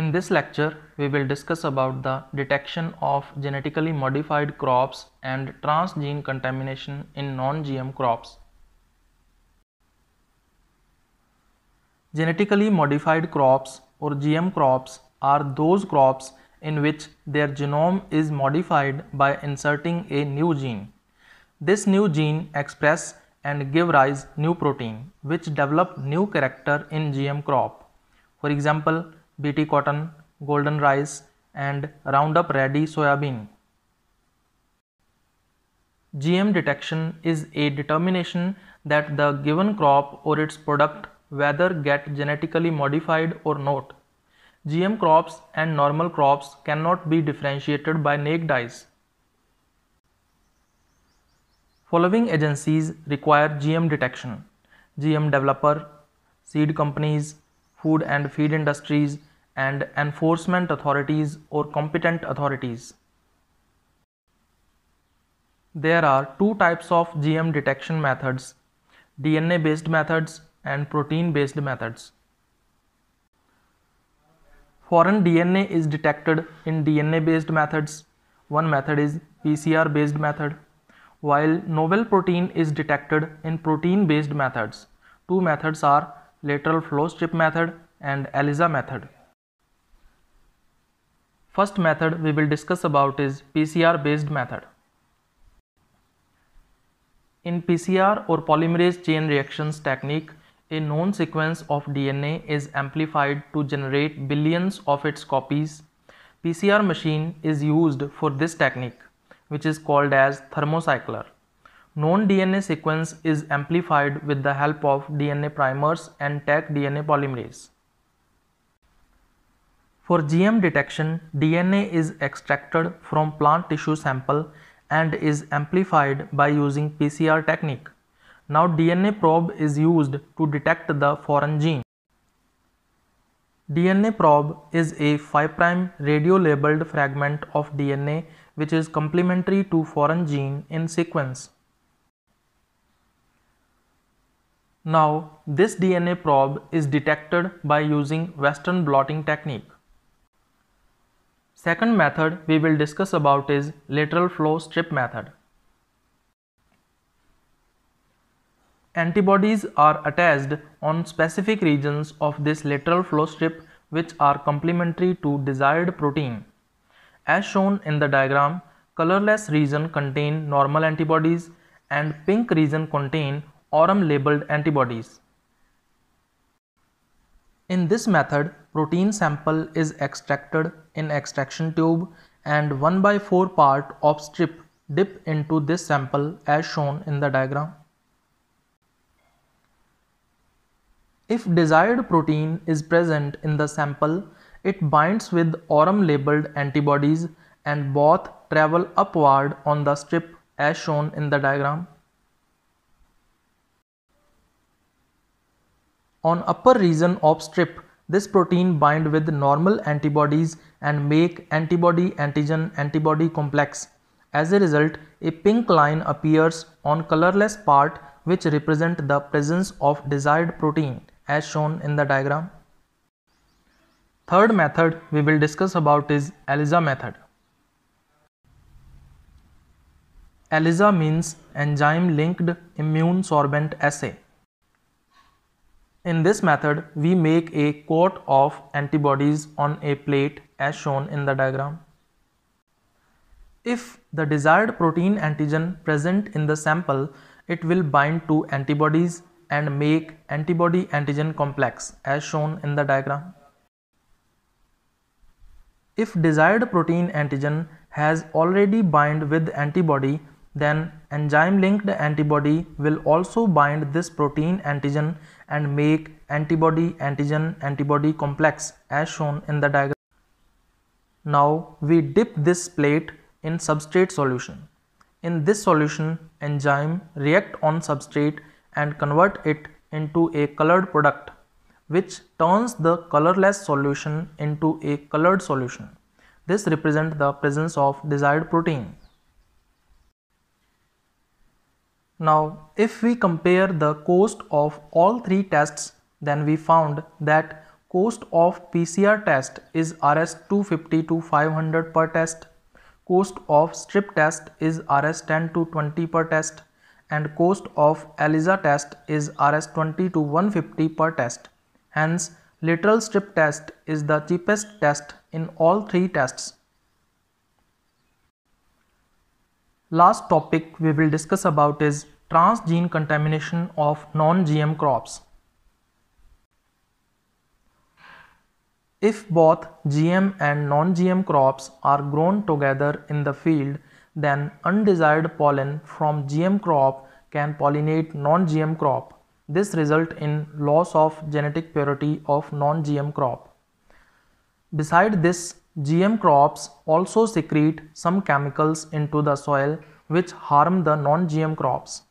In this lecture, we will discuss about the detection of genetically modified crops and transgene contamination in non-GM crops. Genetically modified crops or GM crops are those crops in which their genome is modified by inserting a new gene. This new gene express and give rise new protein which develop new character in GM crop. For example, BT cotton, golden rice and Roundup Ready soybean. GM detection is a determination that the given crop or its product whether get genetically modified or not. GM crops and normal crops cannot be differentiated by naked eyes. Following agencies require GM detection GM developer, seed companies, food and feed industries, and enforcement authorities or competent authorities. There are two types of GM detection methods DNA based methods and protein based methods. Foreign DNA is detected in DNA based methods. One method is PCR based method while novel protein is detected in protein based methods. Two methods are lateral flow strip method and ELISA method. First method we will discuss about is PCR based method. In PCR or polymerase chain reactions technique, a known sequence of DNA is amplified to generate billions of its copies. PCR machine is used for this technique, which is called as thermocycler. Known DNA sequence is amplified with the help of DNA primers and tag DNA polymerase. For GM detection, DNA is extracted from plant tissue sample and is amplified by using PCR technique. Now DNA probe is used to detect the foreign gene. DNA probe is a 5' radio-labeled fragment of DNA which is complementary to foreign gene in sequence. Now this DNA probe is detected by using western blotting technique. Second method we will discuss about is lateral flow strip method. Antibodies are attached on specific regions of this lateral flow strip which are complementary to desired protein. As shown in the diagram, colorless region contain normal antibodies and pink region contain ORM labeled antibodies. In this method, protein sample is extracted in extraction tube and 1 by 4 part of strip dip into this sample as shown in the diagram. If desired protein is present in the sample, it binds with orum labeled antibodies and both travel upward on the strip as shown in the diagram. On upper region of strip, this protein bind with normal antibodies and make antibody antigen antibody complex. As a result, a pink line appears on colorless part which represent the presence of desired protein as shown in the diagram. Third method we will discuss about is ELISA method. ELISA means enzyme linked immune sorbent assay. In this method, we make a coat of antibodies on a plate as shown in the diagram. If the desired protein antigen present in the sample, it will bind to antibodies and make antibody antigen complex as shown in the diagram. If desired protein antigen has already bind with antibody, then enzyme linked antibody will also bind this protein antigen and make antibody antigen antibody complex as shown in the diagram. Now we dip this plate in substrate solution. In this solution enzyme react on substrate and convert it into a colored product which turns the colorless solution into a colored solution. This represents the presence of desired protein. Now if we compare the cost of all three tests then we found that cost of PCR test is Rs 250 to 500 per test, cost of strip test is Rs 10 to 20 per test and cost of ELISA test is Rs 20 to 150 per test. Hence lateral strip test is the cheapest test in all three tests. Last topic we will discuss about is transgene contamination of non-GM crops. If both GM and non-GM crops are grown together in the field, then undesired pollen from GM crop can pollinate non-GM crop. This result in loss of genetic purity of non-GM crop. Beside this, GM crops also secrete some chemicals into the soil which harm the non-GM crops.